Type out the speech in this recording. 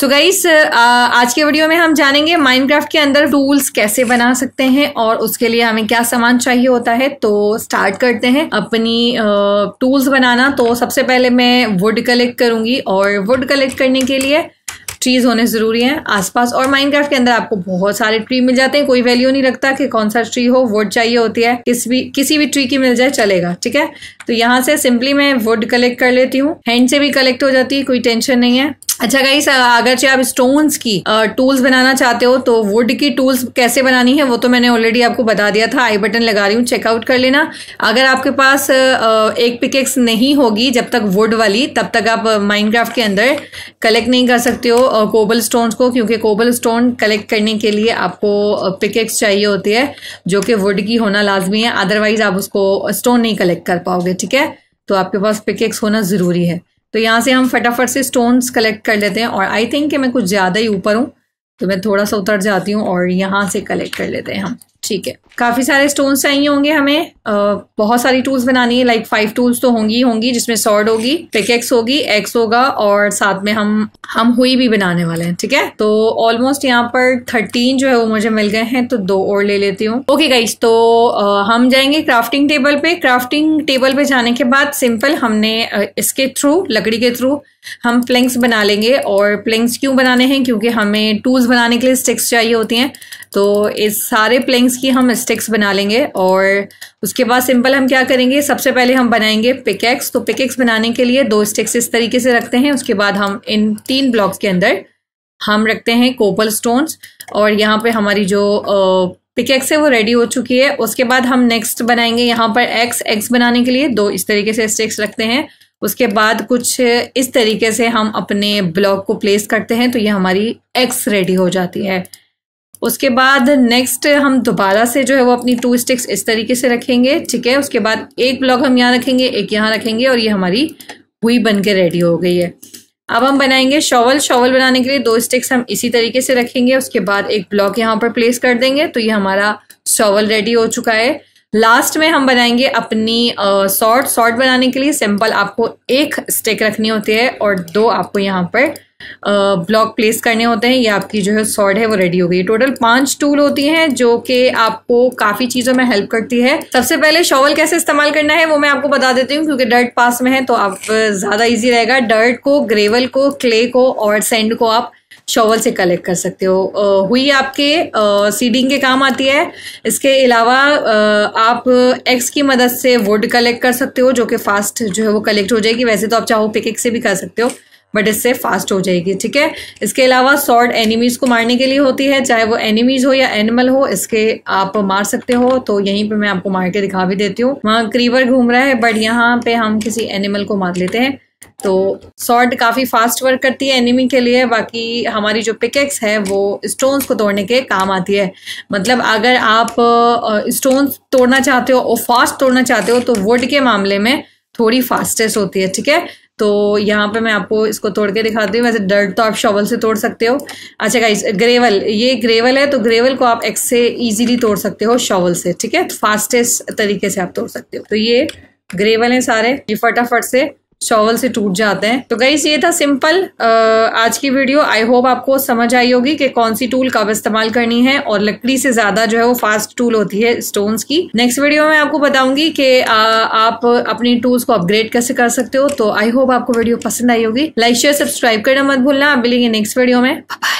so guys uh, आज के video में हम जानेंगे माइनक्राफ्ट के अंदर टूल्स कैसे बना सकते हैं और उसके लिए हमें क्या सामान चाहिए होता है तो स्टार्ट करते हैं अपनी टूल्स uh, बनाना तो सबसे पहले मैं वुड कलेक्ट करूंगी और वुड कलेक्ट करने के लिए ट्रीज होने ज़रूरी हैं आसपास और माइनक्राफ्ट के अंदर आपको बहुत सारे ट्री मिल जाते हैं कोई वैल्यू नहीं रखता कि कौन सा ट्री हो वुड चाहिए होती है किस भी किसी भी ट्री की मिल जाए चलेगा ठीक है तो यहाँ से सिंपली मैं वुड कलेक्ट कर लेती हूँ हैंड से भी कलेक्ट हो जाती है कोई टेंशन नहीं है अच्छा गाई अगर चाहे आप स्टोन्स की टूल्स बनाना चाहते हो तो वुड की टूल्स कैसे बनानी है वो तो मैंने ऑलरेडी आपको बता दिया था आई बटन लगा रही हूँ चेकआउट कर लेना अगर आपके पास एक पिकेक्स नहीं होगी जब तक वुड वाली तब तक आप माइनक्राफ्ट के अंदर कलेक्ट नहीं कर सकते हो कोबल स्टोन्स को क्योंकि कोबल स्टोन कलेक्ट करने के लिए आपको पिकेक्स चाहिए होती है जो कि वुड की होना लाजमी है अदरवाइज आप उसको स्टोन नहीं कलेक्ट कर पाओगे ठीक है तो आपके पास पिकेक्स होना ज़रूरी है तो यहाँ से हम फटाफट से स्टोन्स कलेक्ट कर लेते हैं और आई थिंक कि मैं कुछ ज़्यादा ही ऊपर हूँ तो मैं थोड़ा सा उतर जाती हूँ और यहाँ से कलेक्ट कर लेते हैं हम ठीक है काफ़ी सारे स्टोन्स चाहिए होंगे हमें आ, बहुत सारी टूल्स बनानी है लाइक फाइव टूल्स तो होंगी होंगी जिसमें सॉर्ड होगी पिकेक्स होगी एक्स होगा और साथ में हम हम हुई भी बनाने वाले हैं ठीक है तो ऑलमोस्ट यहाँ पर थर्टीन जो है वो मुझे मिल गए हैं तो दो और ले लेती हूँ ओके गाइज तो आ, हम जाएंगे क्राफ्टिंग टेबल पे क्राफ्टिंग टेबल पे जाने के बाद सिंपल हमने इसके थ्रू लकड़ी के थ्रू हम प्लिंक्स बना लेंगे और प्लिंक्स क्यों बनाने हैं क्योंकि हमें टूल्स बनाने के लिए स्टिक्स चाहिए होती हैं तो इस सारे प्लिंक्स की हम स्टिक्स बना लेंगे और उसके बाद सिंपल हम क्या करेंगे सबसे पहले हम बनाएंगे पिकेक्स तो पिकेक्स बनाने के लिए दो स्टिक्स इस तरीके से रखते हैं उसके बाद हम इन तीन ब्लॉक्स के अंदर हम रखते हैं कोपल स्टोन्स और यहाँ पर हमारी जो पिकेक्स है वो रेडी हो चुकी है उसके बाद हम नेक्स्ट बनाएंगे यहाँ पर एक्स एक्स बनाने के लिए दो इस तरीके से स्टिक्स रखते हैं उसके बाद कुछ इस तरीके से हम अपने ब्लॉक को प्लेस करते हैं तो ये हमारी एक्स रेडी हो जाती है उसके बाद नेक्स्ट हम दोबारा से जो है वो अपनी टू स्टिक्स इस तरीके से रखेंगे ठीक है उसके बाद एक ब्लॉक हम यहाँ रखेंगे एक यहाँ रखेंगे और ये हमारी हुई बन के रेडी हो गई है अब हम बनाएंगे शॉवल शॉवल बनाने के लिए दो स्टिक्स हम इसी तरीके से रखेंगे उसके बाद एक ब्लॉक यहाँ पर प्लेस कर देंगे तो ये हमारा शॉवल रेडी हो चुका है लास्ट में हम बनाएंगे अपनी सॉर्ट सॉर्ट बनाने के लिए सिंपल आपको एक स्टिक रखनी होती है और दो आपको यहाँ पर ब्लॉक प्लेस करने होते हैं ये आपकी जो है सॉर्ट है वो रेडी हो गई टोटल पांच टूल होती हैं जो कि आपको काफी चीजों में हेल्प करती है सबसे पहले शॉवल कैसे इस्तेमाल करना है वो मैं आपको बता देती हूँ क्योंकि डर्ट पास में है तो आप ज्यादा इजी रहेगा डर्ट को ग्रेवल को क्ले को और सेंड को आप शॉवल से कलेक्ट कर सकते हो हुई आपके सीडिंग के काम आती है इसके अलावा आप एक्स की मदद से वुड कलेक्ट कर सकते हो जो कि फास्ट जो है वो कलेक्ट हो जाएगी वैसे तो आप चाहो पिकेक से भी कर सकते हो बट इससे फास्ट हो जाएगी ठीक है इसके अलावा सॉर्ड एनिमीज़ को मारने के लिए होती है चाहे वो एनिमीज़ हो या एनिमल हो इसके आप मार सकते हो तो यहीं पे मैं आपको मार के दिखा भी देती हूँ वहाँ क्रीवर घूम रहा है बट यहाँ पे हम किसी एनिमल को मार लेते हैं तो सॉर्ड काफ़ी फास्ट वर्क करती है एनिमी के लिए बाकी हमारी जो पिकेक्स है वो स्टोन्स को तोड़ने के काम आती है मतलब अगर आप स्टोन्स तोड़ना चाहते हो और फास्ट तोड़ना चाहते हो तो वुड के मामले में थोड़ी फास्टेस्ट होती है ठीक है तो यहाँ पे मैं आपको इसको तोड़ के दिखाती हूँ वैसे डर्ट तो आप शॉवल से तोड़ सकते हो अच्छा गाइस ग्रेवल ये ग्रेवल है तो ग्रेवल को आप एक्स से इजीली तोड़ सकते हो शॉवल से ठीक है फास्टेस्ट तो तरीके से आप तोड़ सकते हो तो ये ग्रेवल है सारे ये फटाफट से शॉवल से टूट जाते हैं तो गई ये था सिंपल आज की वीडियो आई होप आपको समझ आई होगी कि कौन सी टूल कब इस्तेमाल करनी है और लकड़ी से ज्यादा जो है वो फास्ट टूल होती है स्टोन्स की नेक्स्ट वीडियो में आपको बताऊंगी कि आप अपनी टूल्स को अपग्रेड कैसे कर सकते हो तो आई होप आपको वीडियो पसंद आई होगी लाइक शेयर सब्सक्राइब करना मत भूलना आप मिलेंगे नेक्स्ट वीडियो में बाय